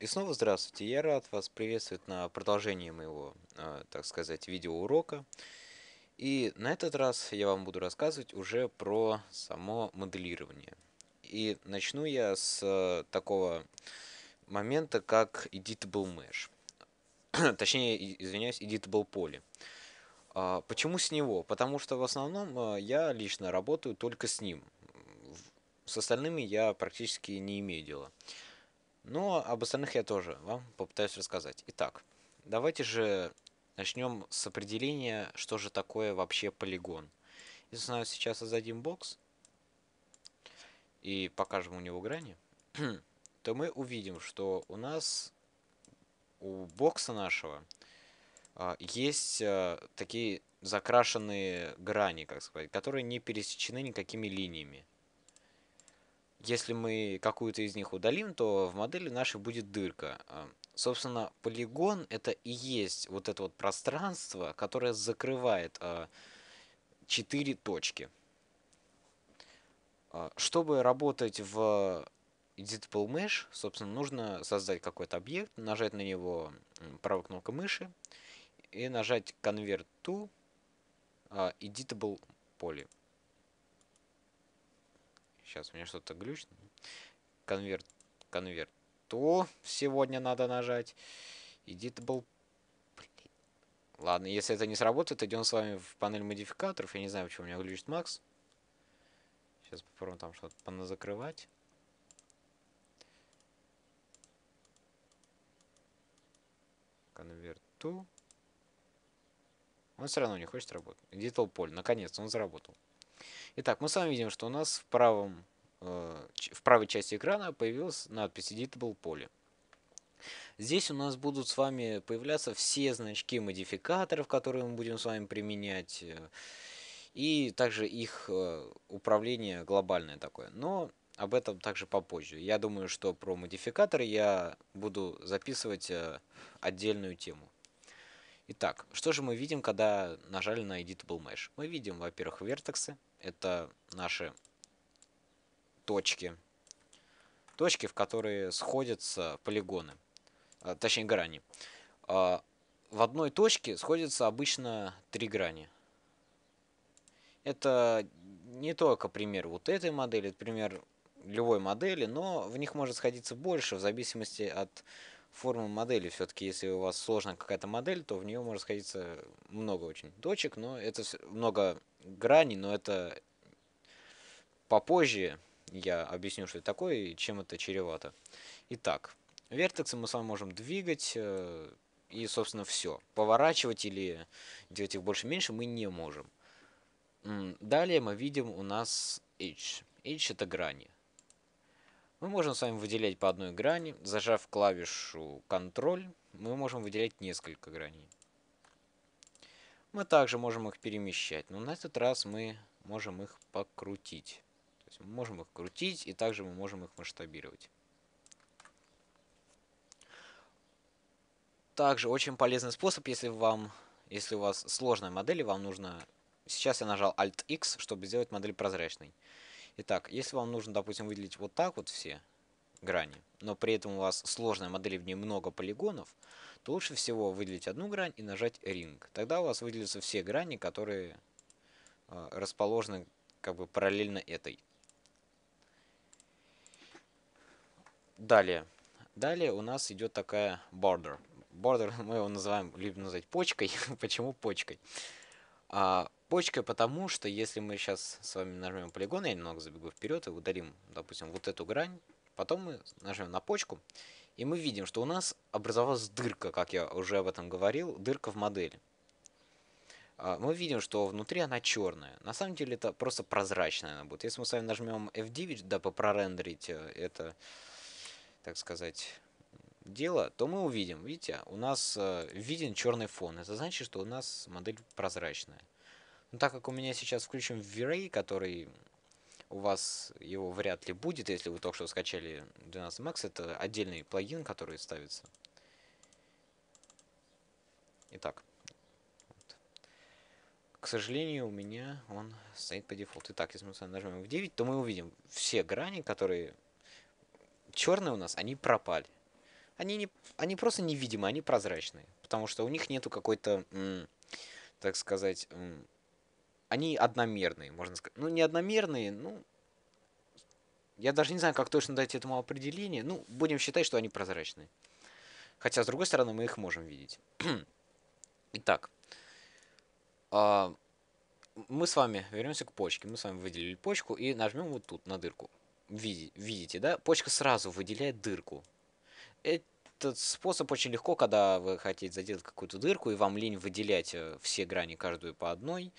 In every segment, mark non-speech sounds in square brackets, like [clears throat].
И снова здравствуйте, я рад вас приветствовать на продолжении моего, а, так сказать, видеоурока. И на этот раз я вам буду рассказывать уже про само моделирование. И начну я с а, такого момента, как editable mesh. [clears throat] Точнее, извиняюсь, editable поле. А, почему с него? Потому что в основном я лично работаю только с ним. С остальными я практически не имею дела. Но об остальных я тоже вам попытаюсь рассказать. Итак, давайте же начнем с определения, что же такое вообще полигон. Если сейчас создадим бокс и покажем у него грани, [clears throat] то мы увидим, что у нас у бокса нашего а, есть а, такие закрашенные грани, как сказать, которые не пересечены никакими линиями. Если мы какую-то из них удалим, то в модели нашей будет дырка. Э, собственно, полигон это и есть вот это вот пространство, которое закрывает э, четыре точки. Э, чтобы работать в Editable Mesh, собственно, нужно создать какой-то объект, нажать на него правой кнопкой мыши и нажать Convert to Editable Poly. Сейчас у меня что-то глючно. Конверт, конверт. То сегодня надо нажать. Editable. был. Ладно, если это не сработает, идем с вами в панель модификаторов. Я не знаю, почему у меня глючит Макс. Сейчас попробуем там что-то поназакрывать. Конверту. Он все равно не хочет работать. Digital поле. Наконец, он заработал. Итак, мы с вами видим, что у нас в, правом, э, в правой части экрана появилась надпись Editable поле. Здесь у нас будут с вами появляться все значки модификаторов, которые мы будем с вами применять, э, и также их э, управление глобальное такое. Но об этом также попозже. Я думаю, что про модификаторы я буду записывать э, отдельную тему. Итак, что же мы видим, когда нажали на Editable Mesh? Мы видим, во-первых, вертексы, это наши точки. Точки, в которые сходятся полигоны, а, точнее грани. А, в одной точке сходятся обычно три грани. Это не только пример вот этой модели, это пример любой модели, но в них может сходиться больше в зависимости от форму модели. Все-таки, если у вас сложная какая-то модель, то в нее может сходиться много очень точек, но это много граней, но это попозже я объясню, что это такое и чем это чревато. Итак, вертексы мы с вами можем двигать, э, и, собственно, все. Поворачивать или делать их больше-меньше мы не можем. Далее мы видим у нас H. H это грани. Мы можем с вами выделять по одной грани. Зажав клавишу «Контроль», мы можем выделять несколько граней. Мы также можем их перемещать, но на этот раз мы можем их покрутить. То есть мы можем их крутить, и также мы можем их масштабировать. Также очень полезный способ, если вам, если у вас сложная модель, и вам нужно... Сейчас я нажал Alt-X, чтобы сделать модель прозрачной. Итак, если вам нужно, допустим, выделить вот так вот все грани, но при этом у вас сложная модель, в ней много полигонов, то лучше всего выделить одну грань и нажать Ring. Тогда у вас выделятся все грани, которые э, расположены как бы параллельно этой. Далее. Далее у нас идет такая border. Border [laughs] мы его называем, любим называть почкой. [laughs] Почему почкой? А, почкой, потому что если мы сейчас с вами нажмем полигон, я немного забегу вперед и удалим, допустим, вот эту грань, потом мы нажмем на почку, и мы видим, что у нас образовалась дырка, как я уже об этом говорил, дырка в модели. А, мы видим, что внутри она черная. На самом деле это просто прозрачная она будет. Если мы с вами нажмем F9, дабы прорендерить э, это, так сказать, дело, то мы увидим, видите, у нас э, виден черный фон. Это значит, что у нас модель прозрачная. Но ну, так как у меня сейчас включен V-Ray, который у вас его вряд ли будет, если вы только что скачали 12 Max, это отдельный плагин, который ставится. Итак. Вот. К сожалению, у меня он стоит по дефолту. Итак, если мы нажмем в 9 то мы увидим все грани, которые черные у нас, они пропали. Они, не, они просто невидимы, они прозрачные. Потому что у них нету какой-то, так сказать, они одномерные, можно сказать. Ну, не одномерные, ну, я даже не знаю, как точно дать этому определение. Ну, будем считать, что они прозрачные. Хотя, с другой стороны, мы их можем видеть. [clears throat] Итак, а, мы с вами вернемся к почке. Мы с вами выделили почку и нажмем вот тут на дырку. Видите, да? Почка сразу выделяет дырку. Этот способ очень легко, когда вы хотите заделать какую-то дырку, и вам лень выделять э, все грани каждую по одной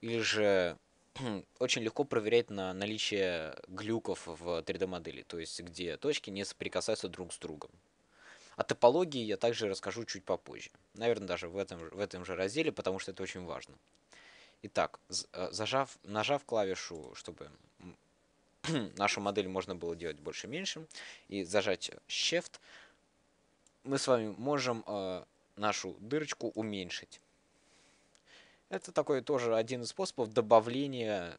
или же [clears throat] очень легко проверять на наличие глюков в 3D-модели, то есть где точки не соприкасаются друг с другом. О топологии я также расскажу чуть попозже. Наверное, даже в этом, в этом же разделе, потому что это очень важно. Итак, э, зажав, нажав клавишу, чтобы [clears throat] нашу модель можно было делать больше-меньше, и зажать Shift, мы с вами можем э, нашу дырочку уменьшить. Это такой тоже один из способов добавления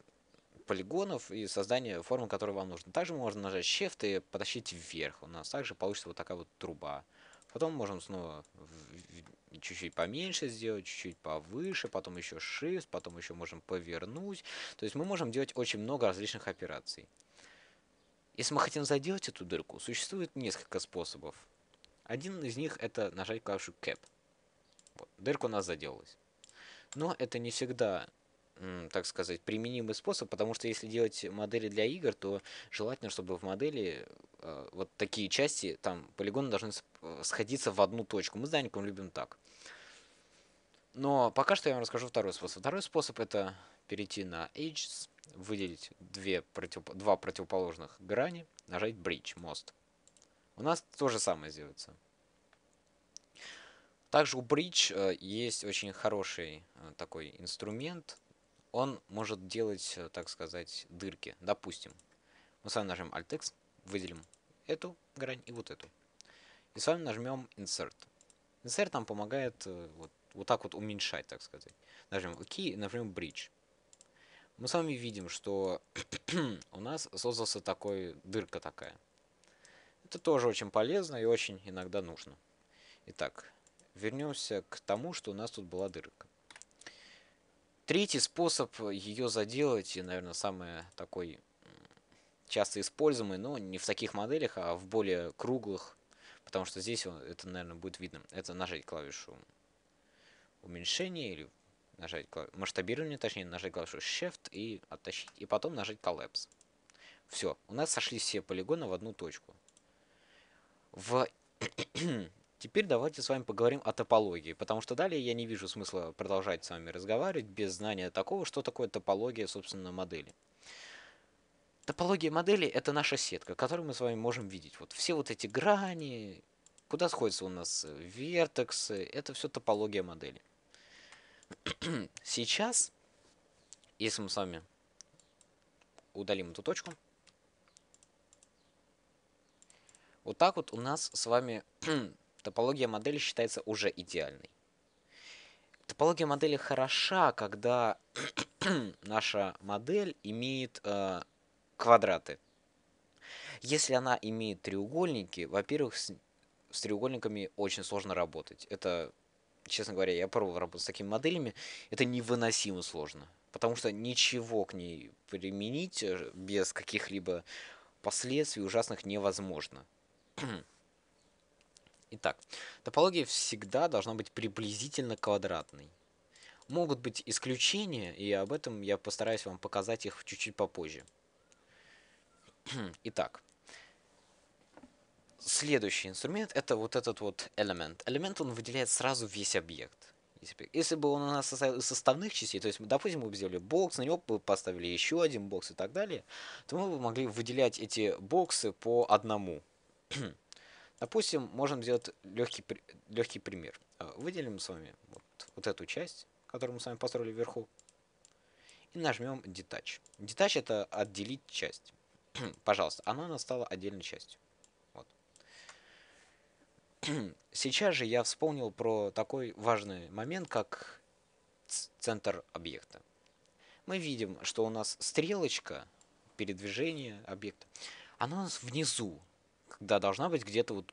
полигонов и создания формы, которая вам нужна. Также можно нажать Shift и потащить вверх. У нас также получится вот такая вот труба. Потом можем снова чуть-чуть поменьше сделать, чуть-чуть повыше, потом еще Shift, потом еще можем повернуть. То есть мы можем делать очень много различных операций. Если мы хотим заделать эту дырку, существует несколько способов. Один из них это нажать клавишу Cap. Вот, дырка у нас заделалась. Но это не всегда так сказать, применимый способ, потому что если делать модели для игр, то желательно, чтобы в модели э, вот такие части, там полигоны должны э, сходиться в одну точку. Мы с Даником любим так. Но пока что я вам расскажу второй способ. Второй способ это перейти на Edges, выделить две против... два противоположных грани, нажать Bridge, мост. У нас то же самое сделается. Также у Bridge э, есть очень хороший э, такой инструмент. Он может делать, э, так сказать, дырки. Допустим, мы с вами нажмем Alt-X, выделим эту грань и вот эту. И с вами нажмем Insert. Insert нам помогает вот, вот так вот уменьшать, так сказать. Нажмем OK, и нажмем Bridge. Мы с вами видим, что [clears throat] у нас создался такой дырка такая. Это тоже очень полезно и очень иногда нужно. Итак, вернемся к тому, что у нас тут была дырка. Третий способ ее заделать, и, наверное, самый такой часто используемый, но не в таких моделях, а в более круглых, потому что здесь это, наверное, будет видно. Это нажать клавишу уменьшение или нажать клавишу масштабирование, точнее, нажать клавишу Shift и оттащить, и потом нажать Collapse. Все, у нас сошли все полигоны в одну точку. В Теперь давайте с вами поговорим о топологии, потому что далее я не вижу смысла продолжать с вами разговаривать без знания такого, что такое топология, собственно, модели. Топология модели — это наша сетка, которую мы с вами можем видеть. Вот все вот эти грани, куда сходятся у нас вертексы, это все топология модели. [clears throat] Сейчас, если мы с вами удалим эту точку, вот так вот у нас с вами [clears throat] топология модели считается уже идеальной. Топология модели хороша, когда [clears throat] наша модель имеет э, квадраты. Если она имеет треугольники, во-первых, с, с треугольниками очень сложно работать. Это, честно говоря, я пробовал работать с такими моделями, это невыносимо сложно. Потому что ничего к ней применить э, без каких-либо последствий ужасных невозможно. [clears throat] Итак, топология всегда должна быть приблизительно квадратной. Могут быть исключения, и об этом я постараюсь вам показать их чуть-чуть попозже. [clears throat] Итак, следующий инструмент это вот этот вот элемент. Элемент он выделяет сразу весь объект. Если бы он у нас состоял из составных частей, то есть, допустим, мы бы сделали бокс, на него бы поставили еще один бокс и так далее, то мы бы могли выделять эти боксы по одному. [clears throat] Допустим, можем сделать легкий, легкий пример. А, выделим с вами вот, вот эту часть, которую мы с вами построили вверху, и нажмем Detach. Detach это отделить часть. [clears throat] Пожалуйста, она у нас стала отдельной частью. Вот. [clears throat] Сейчас же я вспомнил про такой важный момент, как центр объекта. Мы видим, что у нас стрелочка передвижения объекта, она у нас внизу, да, должна быть где-то вот